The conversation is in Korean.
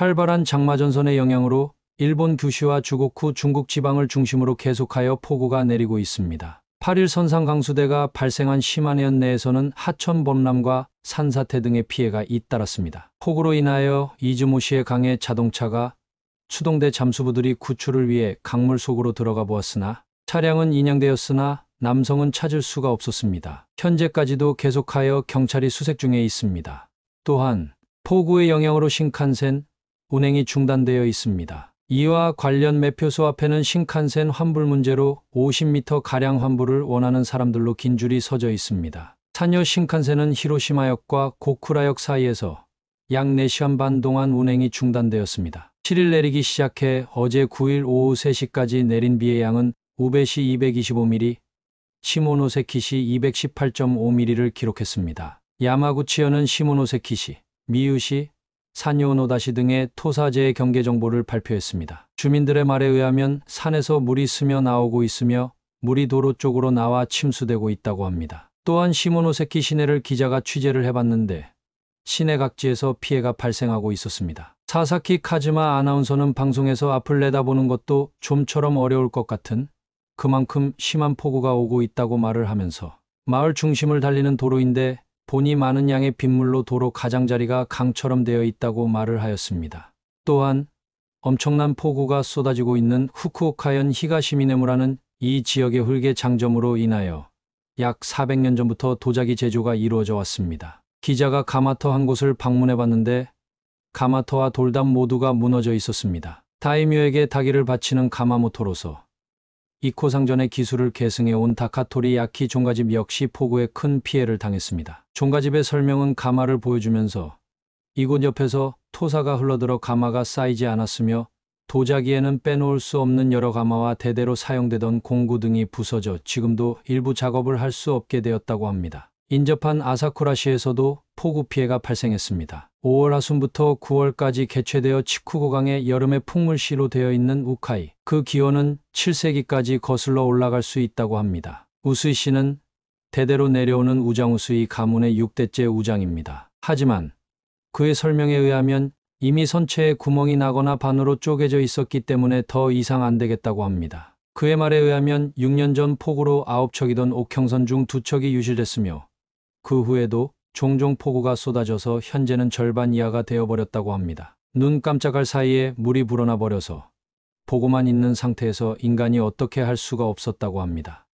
활발한 장마전선의 영향으로 일본 규슈와 주곡후 중국 지방을 중심으로 계속하여 폭우가 내리고 있습니다. 8일 선상 강수대가 발생한 시마네현 내에서는 하천 범람과 산사태 등의 피해가 잇따랐습니다. 폭우로 인하여 이즈모시의 강에 자동차가 추동대 잠수부들이 구출을 위해 강물 속으로 들어가 보았으나 차량은 인양되었으나 남성은 찾을 수가 없었습니다. 현재까지도 계속하여 경찰이 수색 중에 있습니다. 또한 폭우의 영향으로 신칸센, 운행이 중단되어 있습니다. 이와 관련 매표소 앞에는 신칸센 환불 문제로 50m가량 환불을 원하는 사람들로 긴 줄이 서져 있습니다. 산요 신칸센은 히로시마역과 고쿠라역 사이에서 약 4시간 반 동안 운행이 중단되었습니다. 7일 내리기 시작해 어제 9일 오후 3시까지 내린 비의 양은 우베시 225mm, 시모노세키시 218.5mm를 기록했습니다. 야마구치현은 시모노세키시, 미유시, 산요노다시 등의 토사재해 경계 정보를 발표했습니다. 주민들의 말에 의하면 산에서 물이 스며나오고 있으며 물이 도로 쪽으로 나와 침수되고 있다고 합니다. 또한 시모노세키 시내를 기자가 취재를 해봤는데 시내 각지에서 피해가 발생하고 있었습니다. 사사키 카즈마 아나운서는 방송에서 앞을 내다보는 것도 좀처럼 어려울 것 같은 그만큼 심한 폭우가 오고 있다고 말을 하면서 마을 중심을 달리는 도로인데 본이 많은 양의 빗물로 도로 가장자리가 강처럼 되어 있다고 말을 하였습니다. 또한 엄청난 폭우가 쏟아지고 있는 후쿠오카현 히가시미네무라는 이 지역의 흙의 장점으로 인하여 약 400년 전부터 도자기 제조가 이루어져 왔습니다. 기자가 가마터 한 곳을 방문해 봤는데 가마터와 돌담 모두가 무너져 있었습니다. 다이묘에게 다기를 바치는 가마모토로서 이코상전의 기술을 계승해온 다카토리 야키 종가집 역시 폭우에 큰 피해를 당했습니다. 종가집의 설명은 가마를 보여주면서 이곳 옆에서 토사가 흘러들어 가마가 쌓이지 않았으며 도자기에는 빼놓을 수 없는 여러 가마와 대대로 사용되던 공구 등이 부서져 지금도 일부 작업을 할 수 없게 되었다고 합니다. 인접한 아사쿠라시에서도 폭우 피해가 발생했습니다. 5월 하순부터 9월까지 개최되어 치쿠고강의 여름의 풍물시로 되어 있는 우카이. 그 기온은 7세기까지 거슬러 올라갈 수 있다고 합니다. 우수이 씨는 대대로 내려오는 우장우수이 가문의 6대째 우장입니다. 하지만 그의 설명에 의하면 이미 선체에 구멍이 나거나 반으로 쪼개져 있었기 때문에 더 이상 안 되겠다고 합니다. 그의 말에 의하면 6년 전 폭우로 9척이던 옥형선 중 2척이 유실됐으며 그 후에도 종종 폭우가 쏟아져서 현재는 절반 이하가 되어버렸다고 합니다. 눈 깜짝할 사이에 물이 불어나 버려서 보고만 있는 상태에서 인간이 어떻게 할 수가 없었다고 합니다.